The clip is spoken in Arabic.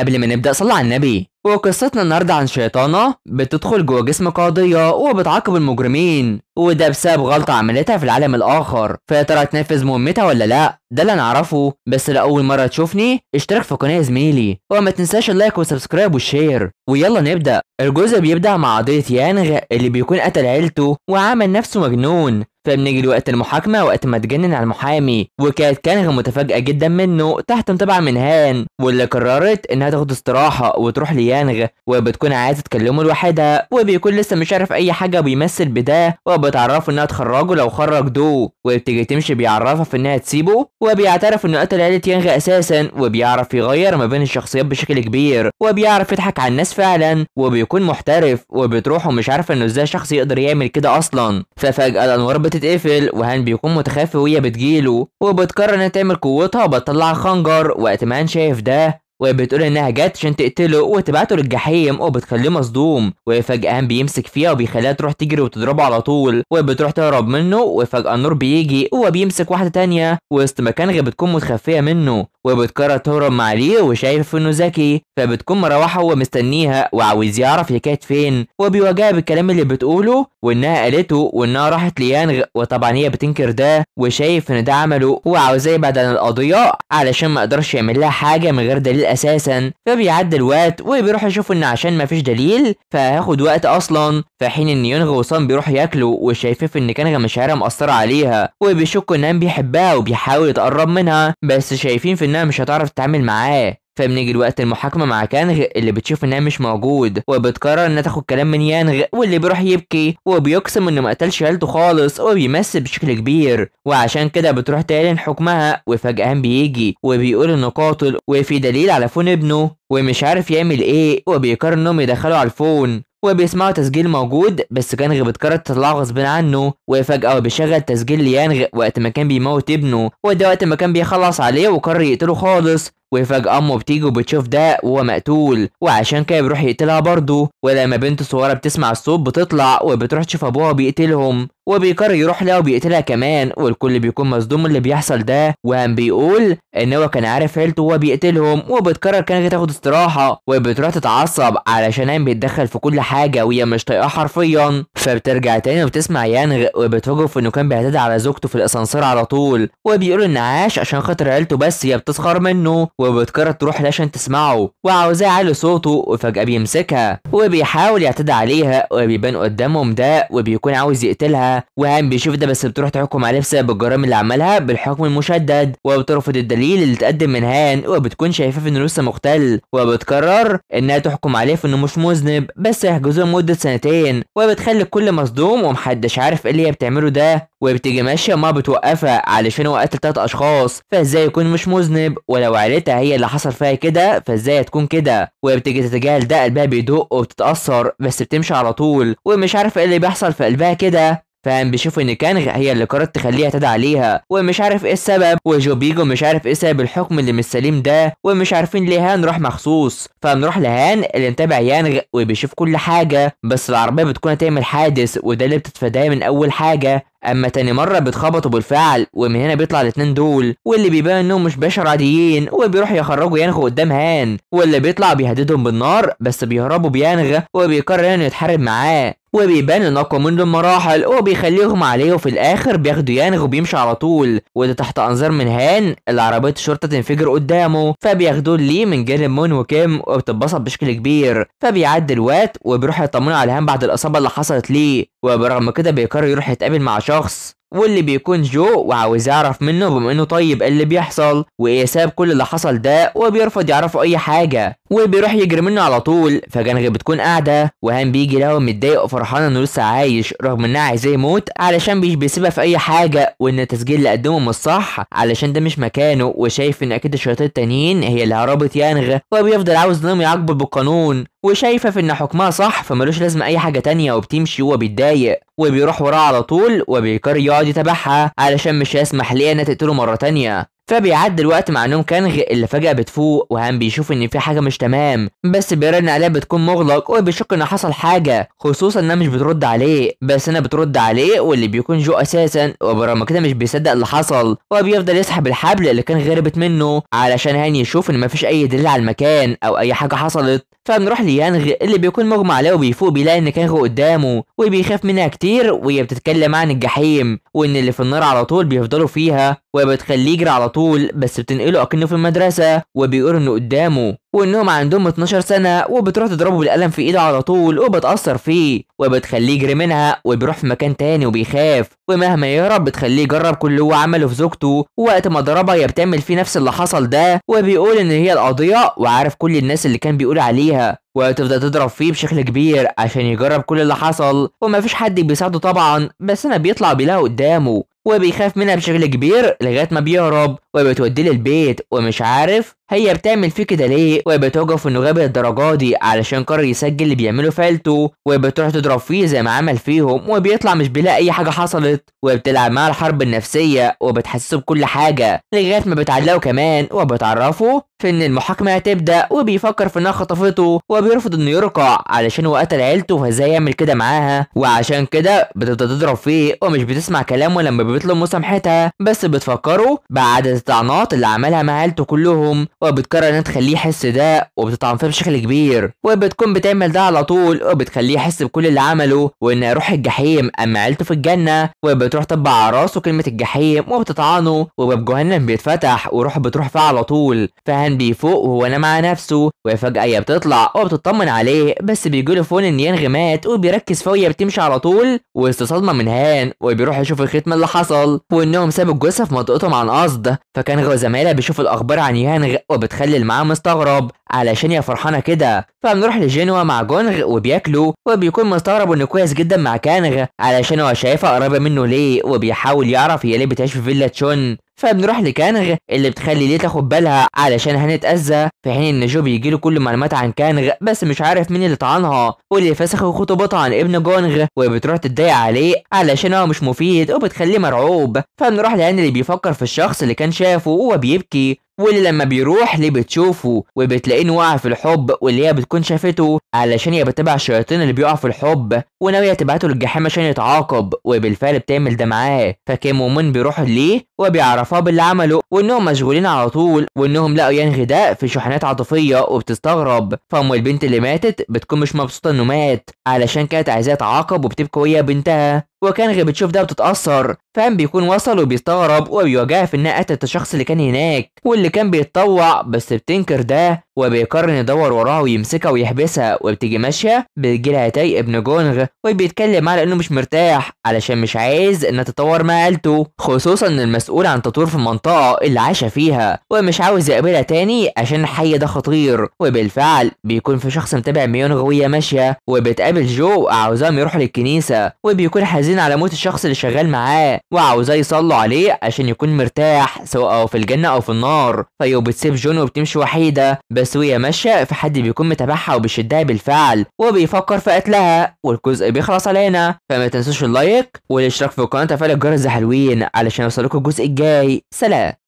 قبل ما نبدأ صلي على النبي وقصتنا النهاردة عن شيطانة بتدخل جوه جسم قاضية وبتعاقب المجرمين وده بسبب غلطة عملتها في العالم الآخر فيا ترى هتنفذ مهمتها ولا لأ ده اللي نعرفه بس لأول مرة تشوفني اشترك في قناة يا زميلي وما تنساش اللايك والسبسكرايب والشير ويلا نبدأ الجزء بيبدأ مع قضية يانغ اللي بيكون قتل عيلته وعمل نفسه مجنون فبنيجي لوقت المحاكمه وقت ما اتجنن على المحامي وكانت كانغ متفاجئه جدا منه تحت انطباع من هان واللي قررت انها تاخد استراحه وتروح ليانغ وبتكون عايزه تكلمه لوحدها وبيكون لسه مش عارف اي حاجه بيمثل بده وبتعرفه انها تخرجه لو خرج دو وبتيجي تمشي بيعرفها في انها تسيبه وبيعترف انه قتل عيله يانغ اساسا وبيعرف يغير ما بين الشخصيات بشكل كبير وبيعرف يضحك على الناس فعلا وبيكون محترف وبتروح ومش عارفه انه ازاي شخص يقدر يعمل كده اصلا ففجاه الانوار بتت بتتقفل وهان بيكون متخفي وهي بتجيله وبتقرر انها تعمل قوتها وبتطلع خنجر وقت ما هان شايف ده وبتقول انها جت عشان تقتله وتبعته للجحيم وبتخليه مصدوم وفجاه هان بيمسك فيها وبيخليها تروح تجري وتضربه على طول وبتروح تهرب منه وفجاه النور بيجي وبيمسك واحده تانية وسط مكان غير بتكون متخفيه منه وبتكرر تهرب مع ليه وشايف انه ذكي فبتكون مروحه ومستنيها وعاوز يعرف هي كانت فين وبيواجهها بالكلام اللي بتقوله وانها قالته وانها راحت ليانغ وطبعا هي بتنكر ده وشايف ان ده عمله وعاوزاه يبعد عن القضيه علشان ما قدرش يعمل لها حاجه من غير دليل اساسا فبيعدي الوقت وبيروح يشوف ان عشان ما فيش دليل فهياخد وقت اصلا في حين ان يونغ وصان بيروحوا ياكلوا وشايفين ان كانغ مشاعرها مأثره عليها وبيشكوا انها بيحبها وبيحاول يتقرب منها بس شايفين في انها مش هتعرف تتعامل معاه فبنيجي لوقت المحاكمه مع كانغ اللي بتشوف انها مش موجود وبتقرر انها تاخد كلام من يانغ واللي بيروح يبكي وبيقسم انه ما قتلش عيلته خالص وبيمثل بشكل كبير وعشان كده بتروح تعلن حكمها وفجاه بيجي وبيقول انه قاتل وفي دليل على فون ابنه ومش عارف يعمل ايه وبيقرر انهم يدخلوا على الفون وبيسمعوا تسجيل موجود بس كان بتكرر تطلعه غصب عنه وفجأة بيشغل تسجيل ليانغ وقت ما كان بيموت ابنه وده وقت ما كان بيخلص عليه وقرر يقتله خالص وفجأة أمه بتيجي وبتشوف ده وهو مقتول وعشان كده بيروح يقتلها برضه ولما بنت صغيرة بتسمع الصوت بتطلع وبتروح تشوف أبوها بيقتلهم وبيقرر يروح لها وبيقتلها كمان والكل بيكون مصدوم اللي بيحصل ده وهم بيقول ان هو كان عارف عيلته وهو بيقتلهم وبتقرر كانت تاخد استراحه وبتروح تتعصب علشان هام بيتدخل في كل حاجه وهي مش طايقاه حرفيا فبترجع تاني وبتسمع يانغ وبتواجهه في انه كان بيعتدي على زوجته في الاسانسير على طول وبيقول ان عاش عشان خاطر عيلته بس هي بتسخر منه وبتقرر تروح عشان تسمعه وعاوزاه يعلي صوته وفجاه بيمسكها وبيحاول يعتدي عليها وبيبان قدامهم ده وبيكون عاوز يقتلها وهان بيشوف ده بس بتروح تحكم عليه بسبب الجرائم اللي عملها بالحكم المشدد وبترفض الدليل اللي اتقدم من هان وبتكون شايفاه في انه لسه مختل وبتقرر انها تحكم عليه في انه مش مذنب بس يحجزوه لمده سنتين وبتخلي الكل مصدوم ومحدش عارف ايه اللي هي بتعمله ده وبتيجي ماشيه ما بتوقفها علشان هو قتل تلات اشخاص فازاي يكون مش مذنب ولو عيلتها هي اللي حصل فيها كده فازاي هتكون كده وبتيجي تتجاهل ده قلبها بيدق وبتتاثر بس بتمشي على طول ومش عارفه ايه اللي بيحصل في قلبها كده فاهم بيشوفوا ان كان هي اللي قررت تخليها تدعى عليها ومش عارف ايه السبب وجو بيجو مش عارف ايه سبب الحكم اللي مش سليم ده ومش عارفين ليه هان راح مخصوص فبنروح لهان اللي متابع يانغ وبيشوف كل حاجه بس العربيه بتكون هتعمل حادث وده اللي بتتفاداه من اول حاجه اما تاني مره بيتخبطوا بالفعل ومن هنا بيطلع الاتنين دول واللي بيبان انهم مش بشر عاديين وبيروحوا يخرجوا يانغ قدام هان واللي بيطلع بيهددهم بالنار بس بيهربوا بيانغ وبيقرر انه يتحارب معاه وبيبان ان اقوى منه المراحل وبيخليهم عليه وفي الاخر بياخدوا يانغ وبيمشي على طول وده تحت انظار من هان اللي عربيه الشرطه تنفجر قدامه فبياخدوه ليه من جانب مون وكيم وبتتبسط بشكل كبير فبيعدي الوقت وبيروح يطمنوا على هان بعد الاصابه اللي حصلت ليه وبرغم كده بيقرر يروح يتقابل مع شخص واللي بيكون جو وعاوز يعرف منه بما انه طيب اللي بيحصل وايه سبب كل اللي حصل ده وبيرفض يعرفه اي حاجه وبيروح يجري منه على طول فجانغ بتكون قاعده وهان بيجي لها متضايق وفرحان انه لسه عايش رغم انها عايزاه يموت علشان مش بيسيبها في اي حاجه وان التسجيل اللي قدمه مش صح علشان ده مش مكانه وشايف ان اكيد الشياطين التانيين هي اللي هربت يانغ وبيفضل عاوز انهم يعاقبوا بالقانون وشايفه في ان حكمها صح فملوش لازمه اي حاجه تانية وبتمشي وهو بيتضايق وبيروح وراها على طول وبيكار يقعد يتابعها علشان مش هيسمح ليها انها تقتله مره تانية فبيعدي الوقت مع نوم كانغ اللي فجأة بتفوق وهان بيشوف إن في حاجة مش تمام بس بيرن عليها بتكون مغلق وبيشك إن حصل حاجة خصوصا إنها مش بترد عليه بس أنا بترد عليه واللي بيكون جو أساسا وبرغم كده مش بيصدق اللي حصل وبيفضل يسحب الحبل اللي كان غربت منه علشان هان يشوف إن مفيش أي دليل على المكان أو أي حاجة حصلت فبنروح ليانغ اللي بيكون مغمى عليه وبيفوق بيلاقي ان كانغو قدامه وبيخاف منها كتير وهي بتتكلم عن الجحيم وان اللي في النار على طول بيفضلوا فيها وبتخليه يجري على طول بس بتنقله اكنه في المدرسه وبيقول انه قدامه وانهم عندهم 12 سنه وبتروح تضربه بالقلم في ايده على طول وبتاثر فيه وبتخليه يجري منها وبيروح في مكان تاني وبيخاف ومهما يهرب بتخليه يجرب كل اللي هو عمله في زوجته ووقت ما ضربها هي بتعمل فيه نفس اللي حصل ده وبيقول ان هي القضيه وعارف كل الناس اللي كان بيقول عليها وتبدأ تضرب فيه بشكل كبير عشان يجرب كل اللي حصل ومفيش حد بيساعده طبعا بس انا بيطلع بيلاقي قدامه وبيخاف منها بشكل كبير لغايه ما بيهرب وبتوديه للبيت ومش عارف هي بتعمل فيه كده ليه وبتوقف انه غبي الدرجه دي علشان قرر يسجل اللي بيعمله في عيلته وبتروح تضرب فيه زي ما عمل فيهم وبيطلع مش بيلاقي اي حاجه حصلت وبتلعب معاه الحرب النفسيه وبتحسسه بكل حاجه لغايه ما بتعلقه كمان وبتعرفه في ان المحاكمه هتبدا وبيفكر في انها خطفته وبيرفض انه يرقع علشان هو قتل عيلته فازاي يعمل كده معاها وعشان كده بتبدا تضرب فيه ومش بتسمع كلامه لما بيطلب مسامحتها بس بتفكره بعد الطعنات اللي عملها مع عيلته كلهم وبتقرر انها تخليه يحس ده وبتطعن فيه بشكل كبير وبتكون بتعمل ده على طول وبتخليه يحس بكل اللي عمله وانه يروح الجحيم اما عيلته في الجنه وبتروح تطبع على راسه كلمه الجحيم وبتطعنه وباب جهنم بيتفتح وروح بتروح فيه على طول فهان بيفوق وهو نام مع نفسه وفجاه هي بتطلع وبتطمن عليه بس بيجيله فون ان ينغي مات وبيركز فيه وهي بتمشي على طول واستصدمة صدمه من هان وبيروح يشوف الختم اللي حصل وانهم سابوا الجثه في منطقتهم عن قصد فكان وزمايلها بيشوفوا الاخبار عن يانغ وبتخلي المعاه مستغرب علشان يا فرحانه كده فبنروح لجينوا مع جونغ وبياكلوا وبيكون مستغرب انه كويس جدا مع كانغ علشان هو شايفها قريبه منه ليه وبيحاول يعرف هي ليه بتعيش في فيلا تشون فبنروح لكانغ اللي بتخلي ليه تاخد بالها علشان هنتأذى في حين ان جو بيجيله كل معلومات عن كانغ بس مش عارف مين اللي طعنها واللي فسخ خطوبتها عن ابن جونغ وبتروح تتضايق عليه علشان هو مش مفيد وبتخليه مرعوب فبنروح لان اللي بيفكر في الشخص اللي كان شافه وهو بيبكي واللي لما بيروح ليه بتشوفه وبتلاقيه واقع في الحب واللي هي بتكون شافته علشان هي بتتابع الشياطين اللي بيقع في الحب وناوية تبعته للجحيم عشان يتعاقب وبالفعل بتعمل ده معاه فكان مؤمن بيروح ليه وبيعرفها باللي عمله وانهم مشغولين على طول وانهم لقوا ينغي ده في شحنات عاطفية وبتستغرب فام البنت اللي ماتت بتكون مش مبسوطة انه مات علشان كانت عايزاه يتعاقب وبتبكي وهي بنتها وكان غير بتشوف ده وتتأثر فهم بيكون وصل وبيستغرب وبيواجهها في إنها قتلت الشخص اللي كان هناك واللي كان بيتطوع بس بتنكر ده وبيقرر يدور وراها ويمسكها ويحبسها وبتيجي ماشيه بتجي لها تاي ابن جونغ وبيتكلم على انه مش مرتاح علشان مش عايز انها تطور مع عيلته خصوصا ان المسؤول عن تطوير في المنطقه اللي عاش فيها ومش عاوز يقابلها تاني عشان الحي ده خطير وبالفعل بيكون في شخص متابع ميونغ وهي ماشيه وبتقابل جو وعاوزاهم يروحوا للكنيسه وبيكون حزين على موت الشخص اللي شغال معاه وعاوزاه يصلوا عليه عشان يكون مرتاح سواء في الجنه او في النار فيو بتسيب جون وبتمشي وحيده بس التسوية ماشية حد بيكون متابعها وبيشدها بالفعل وبيفكر في قتلها والجزء بيخلص علينا فما تنسوش اللايك والاشتراك في القناة وتفعيل الجرس حلوين علشان يوصلكوا الجزء الجاي سلام